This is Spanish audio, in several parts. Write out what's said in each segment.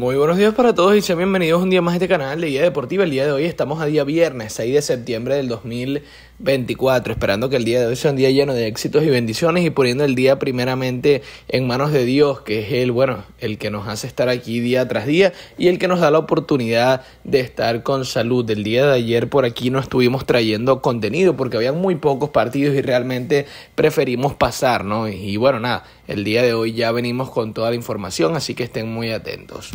Muy buenos días para todos y sean bienvenidos un día más a este canal de Guía Deportiva. El día de hoy estamos a día viernes, 6 de septiembre del 2024, esperando que el día de hoy sea un día lleno de éxitos y bendiciones y poniendo el día primeramente en manos de Dios, que es el, bueno, el que nos hace estar aquí día tras día y el que nos da la oportunidad de estar con salud. El día de ayer por aquí no estuvimos trayendo contenido porque habían muy pocos partidos y realmente preferimos pasar, ¿no? y bueno, nada, el día de hoy ya venimos con toda la información, así que estén muy atentos.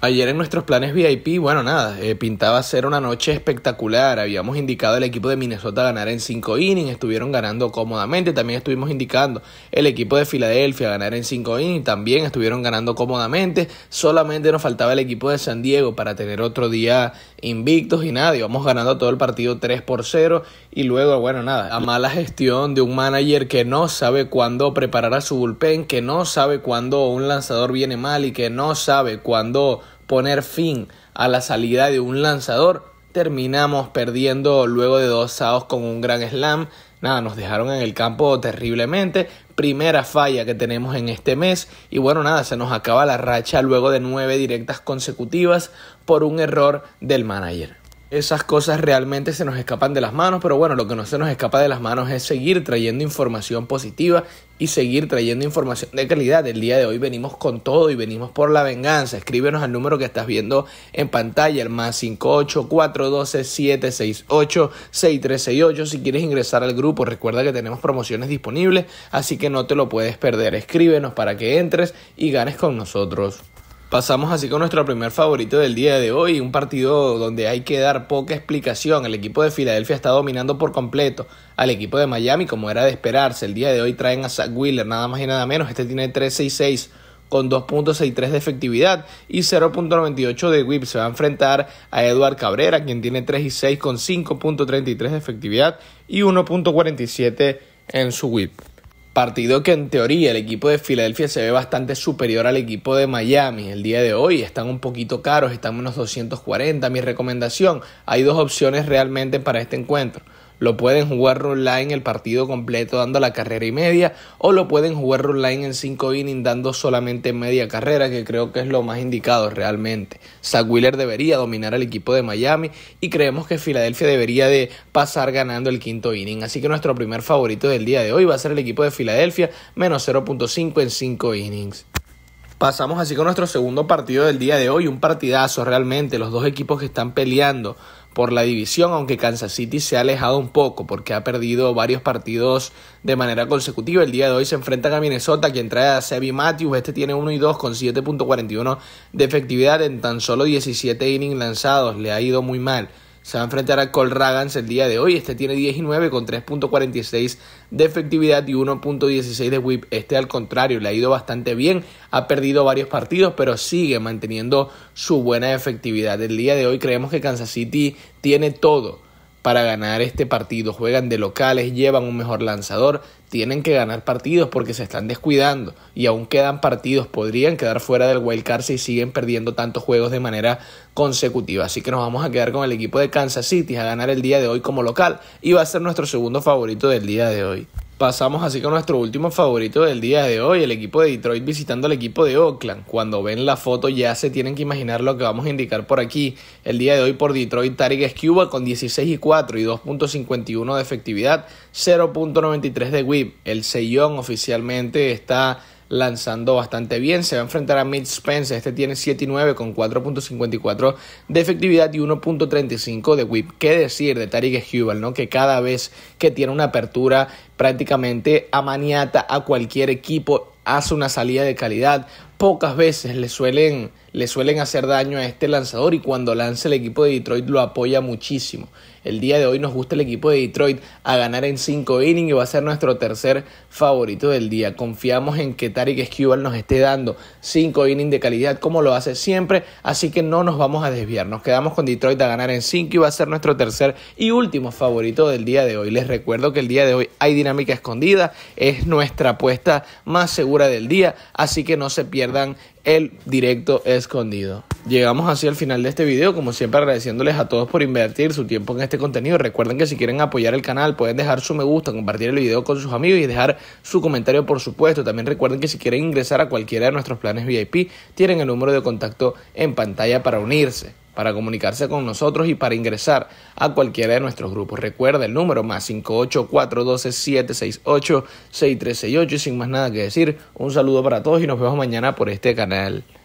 Ayer en nuestros planes VIP, bueno, nada, eh, pintaba ser una noche espectacular. Habíamos indicado el equipo de Minnesota ganar en 5 innings, estuvieron ganando cómodamente. También estuvimos indicando el equipo de Filadelfia ganar en 5 innings, también estuvieron ganando cómodamente. Solamente nos faltaba el equipo de San Diego para tener otro día invictos y nada, íbamos ganando todo el partido 3 por 0. Y luego, bueno, nada, a mala gestión de un manager que no sabe cuándo preparará su bullpen, que no sabe cuándo un lanzador viene mal y que no sabe cuándo poner fin a la salida de un lanzador, terminamos perdiendo luego de dos saos con un gran slam. Nada, nos dejaron en el campo terriblemente. Primera falla que tenemos en este mes. Y bueno, nada, se nos acaba la racha luego de nueve directas consecutivas por un error del manager esas cosas realmente se nos escapan de las manos, pero bueno, lo que no se nos escapa de las manos es seguir trayendo información positiva y seguir trayendo información de calidad. El día de hoy venimos con todo y venimos por la venganza. Escríbenos al número que estás viendo en pantalla, el más 58412 Si quieres ingresar al grupo, recuerda que tenemos promociones disponibles, así que no te lo puedes perder. Escríbenos para que entres y ganes con nosotros. Pasamos así con nuestro primer favorito del día de hoy, un partido donde hay que dar poca explicación. El equipo de Filadelfia está dominando por completo al equipo de Miami, como era de esperarse. El día de hoy traen a Zach Wheeler, nada más y nada menos. Este tiene 3.66 con 2.63 de efectividad y 0.98 de whip. Se va a enfrentar a Edward Cabrera, quien tiene 3 6 con 5.33 de efectividad y 1.47 en su whip. Partido que en teoría el equipo de Filadelfia se ve bastante superior al equipo de Miami el día de hoy. Están un poquito caros, están unos 240. Mi recomendación, hay dos opciones realmente para este encuentro. Lo pueden jugar online el partido completo dando la carrera y media o lo pueden jugar online en 5 innings dando solamente media carrera, que creo que es lo más indicado realmente. Zach Wheeler debería dominar al equipo de Miami y creemos que Filadelfia debería de pasar ganando el quinto inning. Así que nuestro primer favorito del día de hoy va a ser el equipo de Filadelfia, menos 0.5 en 5 innings. Pasamos así con nuestro segundo partido del día de hoy, un partidazo realmente, los dos equipos que están peleando por la división, aunque Kansas City se ha alejado un poco porque ha perdido varios partidos de manera consecutiva. El día de hoy se enfrentan a Minnesota, quien trae a Sebi Matthews. Este tiene 1 y 2 con 7.41 de efectividad en tan solo 17 innings lanzados. Le ha ido muy mal se va a enfrentar a Cole Ragans el día de hoy. Este tiene 19 con 3.46 de efectividad y 1.16 de whip. Este al contrario, le ha ido bastante bien. Ha perdido varios partidos, pero sigue manteniendo su buena efectividad. El día de hoy creemos que Kansas City tiene todo para ganar este partido. Juegan de locales, llevan un mejor lanzador, tienen que ganar partidos porque se están descuidando y aún quedan partidos, podrían quedar fuera del Card si siguen perdiendo tantos juegos de manera consecutiva. Así que nos vamos a quedar con el equipo de Kansas City a ganar el día de hoy como local y va a ser nuestro segundo favorito del día de hoy. Pasamos así con nuestro último favorito del día de hoy, el equipo de Detroit visitando al equipo de Oakland. Cuando ven la foto ya se tienen que imaginar lo que vamos a indicar por aquí. El día de hoy por Detroit Tarik Cuba con 16 y 4 y 2.51 de efectividad, 0.93 de whip. El sellón oficialmente está lanzando bastante bien. Se va a enfrentar a Mitch Spence. Este tiene 7 y 9 con 4.54 de efectividad y 1.35 de whip. ¿Qué decir de Tariq Hubal, ¿no? que cada vez que tiene una apertura prácticamente amaniata a cualquier equipo? Hace una salida de calidad, pocas veces le suelen, le suelen hacer daño a este lanzador y cuando lanza el equipo de Detroit lo apoya muchísimo. El día de hoy nos gusta el equipo de Detroit a ganar en 5 innings y va a ser nuestro tercer favorito del día. Confiamos en que Tarik Skubal nos esté dando 5 innings de calidad como lo hace siempre, así que no nos vamos a desviar. Nos quedamos con Detroit a ganar en 5 y va a ser nuestro tercer y último favorito del día de hoy. Les recuerdo que el día de hoy hay dinámica escondida, es nuestra apuesta más segura del día, así que no se pierdan dan el directo escondido. Llegamos así al final de este video, como siempre agradeciéndoles a todos por invertir su tiempo en este contenido. Recuerden que si quieren apoyar el canal pueden dejar su me gusta, compartir el video con sus amigos y dejar su comentario por supuesto. También recuerden que si quieren ingresar a cualquiera de nuestros planes VIP tienen el número de contacto en pantalla para unirse para comunicarse con nosotros y para ingresar a cualquiera de nuestros grupos. Recuerda el número más 12 768 6368 y sin más nada que decir, un saludo para todos y nos vemos mañana por este canal.